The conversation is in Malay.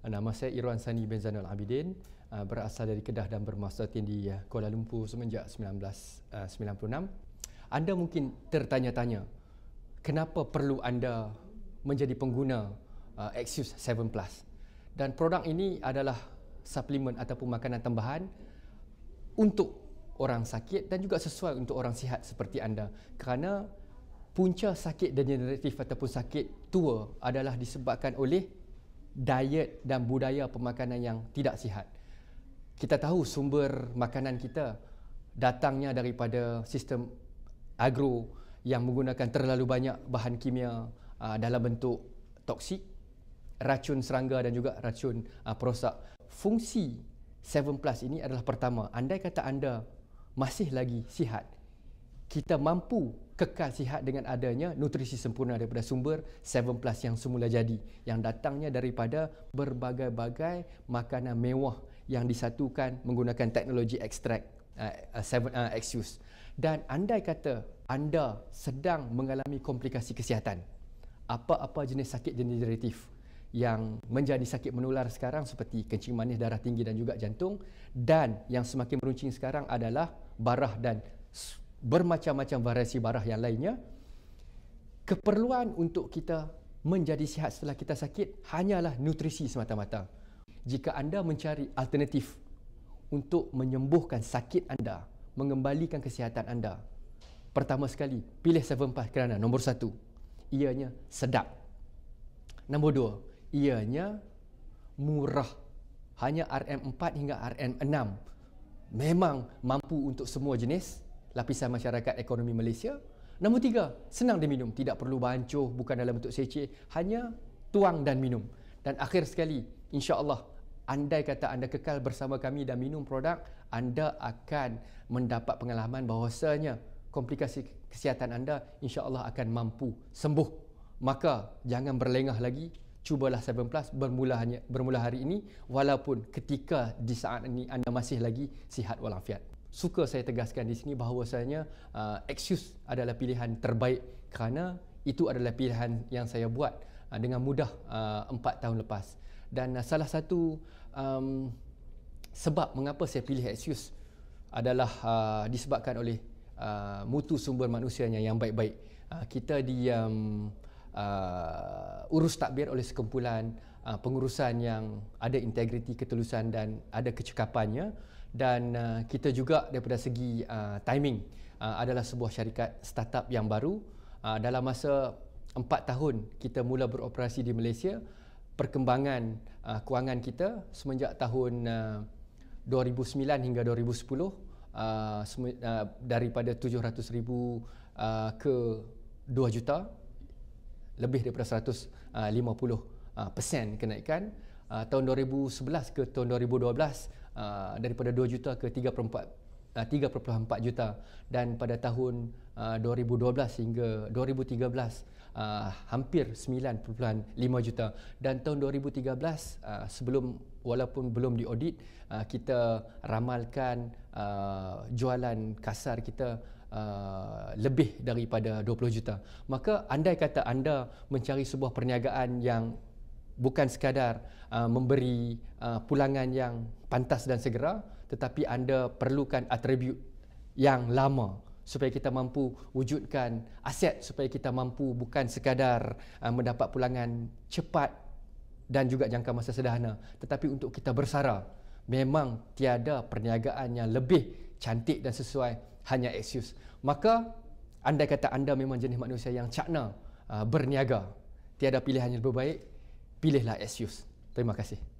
Nama saya Irwan Sani bin Zainal Abidin, ah, berasal dari Kedah dan bermasa tinggi di ah, Kuala Lumpur semenjak 1996. Ah, anda mungkin tertanya-tanya, kenapa perlu anda menjadi pengguna Axios 7 Plus? Dan produk ini adalah suplemen ataupun makanan tambahan untuk orang sakit dan juga sesuai untuk orang sihat seperti anda. Kerana punca sakit degeneratif ataupun sakit tua adalah disebabkan oleh diet dan budaya pemakanan yang tidak sihat. Kita tahu sumber makanan kita datangnya daripada sistem agro yang menggunakan terlalu banyak bahan kimia ah, dalam bentuk toksik, racun serangga dan juga racun ah, perosak. Fungsi 7 Plus ini adalah pertama, andai kata anda masih lagi sihat, kita mampu kekal sihat dengan adanya nutrisi sempurna daripada sumber 7 Plus yang semula jadi yang datangnya daripada berbagai-bagai makanan mewah yang disatukan menggunakan teknologi extract uh, eh, uh, eh, Exus. Dan andai kata anda sedang mengalami komplikasi kesihatan, apa-apa jenis sakit degeneratif yang menjadi sakit menular sekarang seperti kencing manis, darah tinggi dan juga jantung dan yang semakin meruncing sekarang adalah barah dan bermacam-macam variasi barah yang lainnya keperluan untuk kita menjadi sihat setelah kita sakit hanyalah nutrisi semata-mata jika anda mencari alternatif untuk menyembuhkan sakit anda mengembalikan kesihatan anda pertama sekali pilih Seven 4 kerana nombor satu, ianya sedap nombor dua, ianya murah hanya RM4 hingga RM6 memang mampu untuk semua jenis lapisan masyarakat ekonomi Malaysia. Nombor tiga, senang diminum. Tidak perlu bancuh, bukan dalam bentuk seceh. Hanya tuang dan minum. Dan akhir sekali, insya Allah, andai kata anda kekal bersama kami dan minum produk, anda akan mendapat pengalaman bahawasanya komplikasi kesihatan anda insya Allah akan mampu sembuh. Maka jangan berlengah lagi cubalah 7 Plus bermula, hanya, bermula hari ini walaupun ketika di saat ini anda masih lagi sihat walafiat suka saya tegaskan di sini bahawasanya uh, excuse adalah pilihan terbaik kerana itu adalah pilihan yang saya buat uh, dengan mudah uh, 4 tahun lepas dan uh, salah satu um, sebab mengapa saya pilih excuse adalah uh, disebabkan oleh uh, mutu sumber manusianya yang baik-baik uh, kita di um, uh, urus takbir oleh sekumpulan uh, pengurusan yang ada integriti, ketulusan dan ada kecekapannya dan uh, kita juga daripada segi uh, timing uh, adalah sebuah syarikat startup yang baru uh, dalam masa 4 tahun kita mula beroperasi di Malaysia perkembangan uh, kewangan kita semenjak tahun uh, 2009 hingga 2010 Uh, semu- uh, daripada 700,000 uh, ke 2 juta lebih daripada 150 uh, uh, persen kenaikan uh, tahun 2011 ke tahun 2012 uh, daripada 2 juta ke 3.4 uh, 3.4 juta dan pada tahun uh, 2012 hingga 2013 uh, hampir 9.5 juta dan tahun 2013 uh, sebelum walaupun belum diaudit uh, kita ramalkan uh, jualan kasar kita Uh, lebih daripada 20 juta. Maka andai kata anda mencari sebuah perniagaan yang bukan sekadar uh, memberi uh, pulangan yang pantas dan segera tetapi anda perlukan atribut yang lama supaya kita mampu wujudkan aset supaya kita mampu bukan sekadar uh, mendapat pulangan cepat dan juga jangka masa sederhana tetapi untuk kita bersara memang tiada perniagaan yang lebih cantik dan sesuai hanya excuses maka andai kata anda memang jenis manusia yang cakna uh, berniaga tiada pilihan yang lebih baik pilihlah Asus. Terima kasih.